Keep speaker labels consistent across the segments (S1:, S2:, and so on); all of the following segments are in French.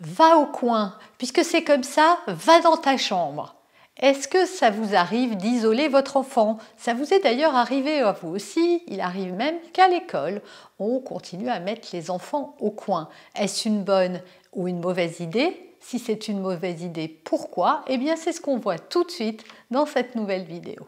S1: va au coin, puisque c'est comme ça, va dans ta chambre. Est-ce que ça vous arrive d'isoler votre enfant Ça vous est d'ailleurs arrivé à hein, vous aussi, il arrive même qu'à l'école, on continue à mettre les enfants au coin. Est-ce une bonne ou une mauvaise idée si c'est une mauvaise idée, pourquoi Eh bien, c'est ce qu'on voit tout de suite dans cette nouvelle vidéo.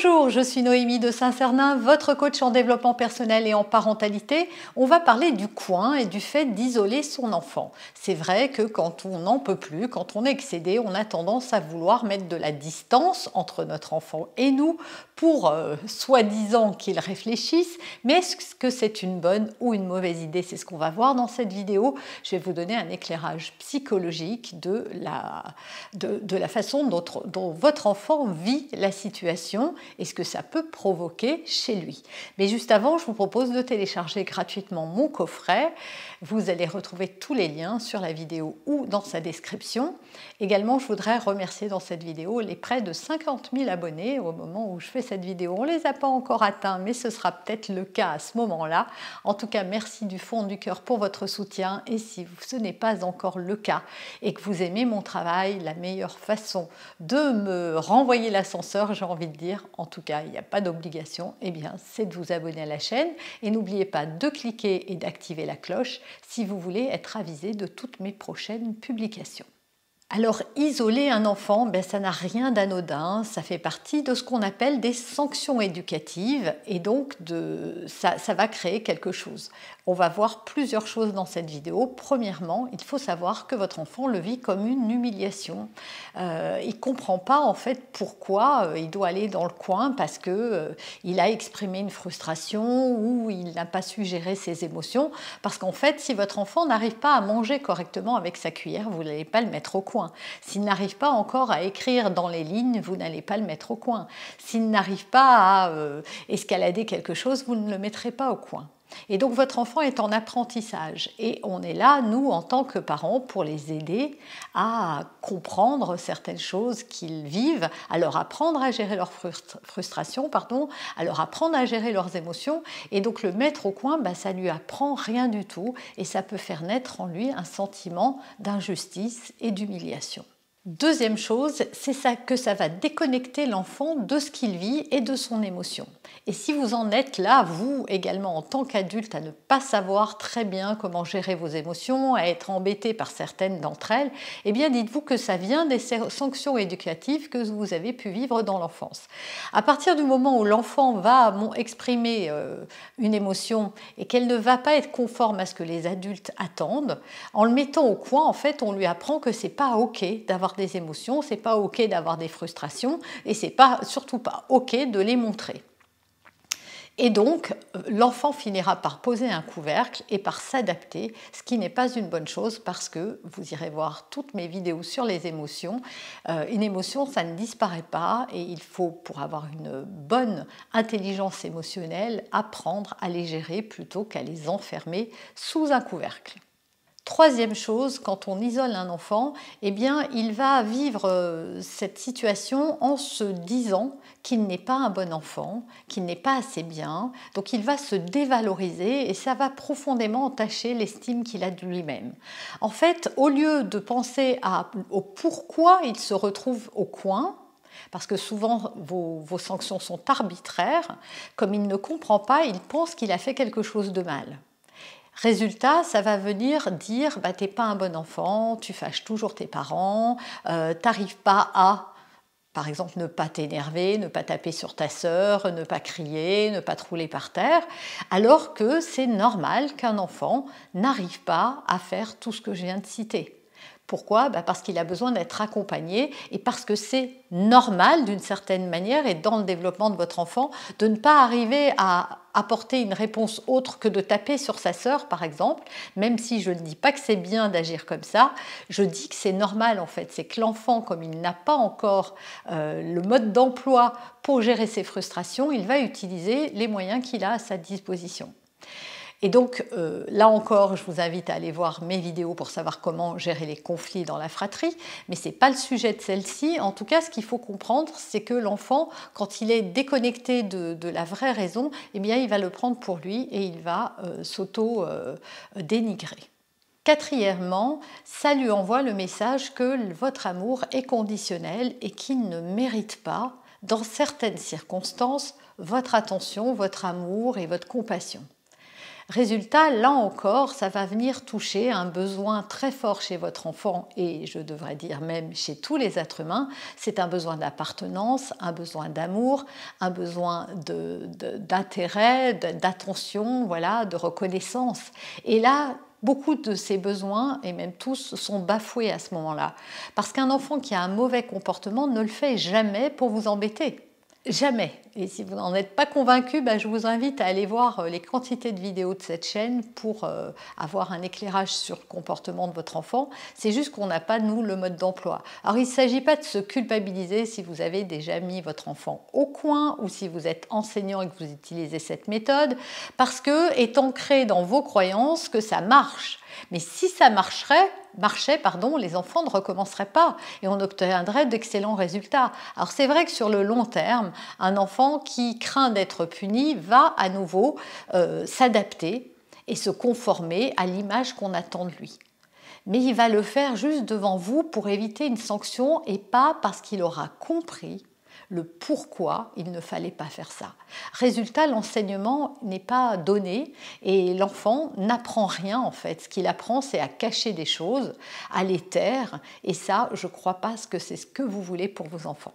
S1: Bonjour, je suis Noémie de saint sernin votre coach en développement personnel et en parentalité. On va parler du coin et du fait d'isoler son enfant. C'est vrai que quand on n'en peut plus, quand on est excédé, on a tendance à vouloir mettre de la distance entre notre enfant et nous pour euh, soi-disant qu'il réfléchisse. Mais est-ce que c'est une bonne ou une mauvaise idée C'est ce qu'on va voir dans cette vidéo. Je vais vous donner un éclairage psychologique de la, de, la façon dont, dont votre enfant vit la situation et ce que ça peut provoquer chez lui. Mais juste avant, je vous propose de télécharger gratuitement mon coffret. Vous allez retrouver tous les liens sur la vidéo ou dans sa description. Également, je voudrais remercier dans cette vidéo les près de 50 000 abonnés au moment où je fais cette vidéo. On ne les a pas encore atteints, mais ce sera peut-être le cas à ce moment-là. En tout cas, merci du fond du cœur pour votre soutien et si ce n'est pas encore le cas et que vous aimez mon travail, la meilleure façon de me renvoyer l'ascenseur, j'ai envie de dire, en tout cas il n'y a pas d'obligation, eh bien c'est de vous abonner à la chaîne et n'oubliez pas de cliquer et d'activer la cloche si vous voulez être avisé de toutes mes prochaines publications. Alors isoler un enfant, ben, ça n'a rien d'anodin, ça fait partie de ce qu'on appelle des sanctions éducatives et donc ça, va créer quelque chose. On va voir plusieurs choses dans cette vidéo. Premièrement, il faut savoir que votre enfant le vit comme une humiliation. Euh, il ne comprend pas en fait pourquoi euh, il doit aller dans le coin parce qu'il euh, a exprimé une frustration ou il n'a pas su gérer ses émotions. Parce qu'en fait, si votre enfant n'arrive pas à manger correctement avec sa cuillère, vous n'allez pas le mettre au coin s'il n'arrive pas encore à écrire dans les lignes, vous n'allez pas le mettre au coin. S'il n'arrive pas à euh, escalader quelque chose, vous ne le mettrez pas au coin. Et donc votre enfant est en apprentissage et on est là, nous, en tant que parents, pour les aider à comprendre certaines choses qu'ils vivent, à leur apprendre à gérer leurs frustrations, pardon, à leur apprendre à gérer leurs émotions. Et donc le mettre au coin, ça bah, ça lui apprend rien du tout et ça peut faire naître en lui un sentiment d'injustice et d'humiliation. Deuxième chose, c'est ça que ça va déconnecter l'enfant de ce qu'il vit et de son émotion. Et si vous en êtes là, vous également en tant qu'adulte, à ne pas savoir très bien comment gérer vos émotions, à être embêté par certaines d'entre elles, eh bien dites-vous que ça vient des sanctions éducatives que vous avez pu vivre dans l'enfance. À partir du moment où l'enfant va exprimer euh, une émotion et qu'elle ne va pas être conforme à ce que les adultes attendent, en le mettant au coin, en fait, on lui apprend que c'est pas ok d'avoir des émotions, c'est pas ok d'avoir des frustrations et c'est pas surtout pas ok de les montrer. Et donc, euh, l'enfant finira par poser un couvercle et par s'adapter, ce qui n'est pas une bonne chose parce que vous irez voir toutes mes vidéos sur les émotions. Euh, une émotion, ça ne disparaît pas et il faut, pour avoir une bonne intelligence émotionnelle, apprendre à les gérer plutôt qu'à les enfermer sous un couvercle. Troisième chose, quand on isole un enfant, eh bien, il va vivre euh, cette situation en se disant qu'il n'est pas un bon enfant, qu'il n'est pas assez bien. Donc, il va se dévaloriser et ça va profondément entacher l'estime qu'il a de lui-même. En fait, au lieu de penser au pourquoi il se retrouve au coin, parce que souvent vos sanctions sont arbitraires, comme il ne comprend pas, il pense qu'il a fait quelque chose de mal. Résultat, ça va venir dire bah, t'es pas un bon enfant, tu fâches toujours tes parents, euh, t'arrives pas à, par exemple, ne pas t'énerver, ne pas taper sur ta sœur, ne pas crier, ne pas te rouler par terre, alors que c'est normal qu'un enfant n'arrive pas à faire tout ce que je viens de citer. Pourquoi bah, Parce qu'il a besoin d'être accompagné et parce que c'est normal d'une certaine manière et dans le développement de votre enfant de ne pas arriver à apporter une réponse autre que de taper sur sa sœur, par exemple, même si je ne dis pas que c'est bien d'agir comme ça, je dis que c'est normal en fait. C'est que l'enfant, comme il n'a pas encore euh, le mode d'emploi pour gérer ses frustrations, il va utiliser les moyens qu'il a à sa disposition. Et donc, euh, là encore, je vous invite à aller voir mes vidéos pour savoir comment gérer les conflits dans la fratrie, mais ce n'est pas le sujet de celle-ci. En tout cas, ce qu'il faut comprendre, c'est que l'enfant, quand il est déconnecté de, la vraie raison, eh bien, il va le prendre pour lui et il va euh, s'auto-dénigrer. Euh, Quatrièmement, ça lui envoie le message que votre amour est conditionnel et qu'il ne mérite pas, dans certaines circonstances, votre attention, votre amour et votre compassion. Résultat, là encore, ça va venir toucher un besoin très fort chez votre enfant et je devrais dire même chez tous les êtres humains. C'est un besoin d'appartenance, un besoin d'amour, un besoin d'intérêt, d'attention, voilà, de reconnaissance. Et là, Beaucoup de ces besoins, et même tous, sont bafoués à ce moment-là. Parce qu'un enfant qui a un mauvais comportement ne le fait jamais pour vous embêter. Jamais. Et si vous n'en êtes pas convaincu, bah, je vous invite à aller voir euh, les quantités de vidéos de cette chaîne pour euh, avoir un éclairage sur le comportement de votre enfant. C'est juste qu'on n'a pas, nous, le mode d'emploi. Alors, il ne s'agit pas de se culpabiliser si vous avez déjà mis votre enfant au coin ou si vous êtes enseignant et que vous utilisez cette méthode, parce que est ancré dans vos croyances que ça marche. Mais si ça marcherait, marchait, pardon, les enfants ne recommenceraient pas et on obtiendrait d'excellents résultats. Alors c'est vrai que sur le long terme, un enfant qui craint d'être puni va à nouveau euh, s'adapter et se conformer à l'image qu'on attend de lui. Mais il va le faire juste devant vous pour éviter une sanction et pas parce qu'il aura compris le pourquoi il ne fallait pas faire ça. Résultat, l'enseignement n'est pas donné et l'enfant n'apprend rien en fait. Ce qu'il apprend, c'est à cacher des choses, à les taire et ça, je ne crois pas que c'est ce que vous voulez pour vos enfants.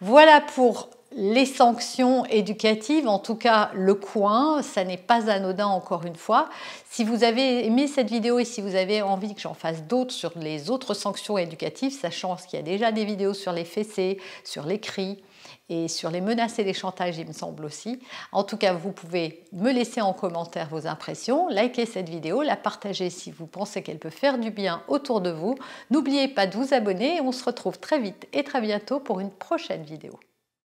S1: Voilà pour les sanctions éducatives, en tout cas le coin, ça n'est pas anodin encore une fois. Si vous avez aimé cette vidéo et si vous avez envie que j'en fasse d'autres sur les autres sanctions éducatives, sachant qu'il y a déjà des vidéos sur les fessées, sur les cris, et sur les menaces et les chantages, il me semble aussi. En tout cas, vous pouvez me laisser en commentaire vos impressions, liker cette vidéo, la partager si vous pensez qu'elle peut faire du bien autour de vous. N'oubliez pas de vous abonner et on se retrouve très vite et très bientôt pour une prochaine vidéo.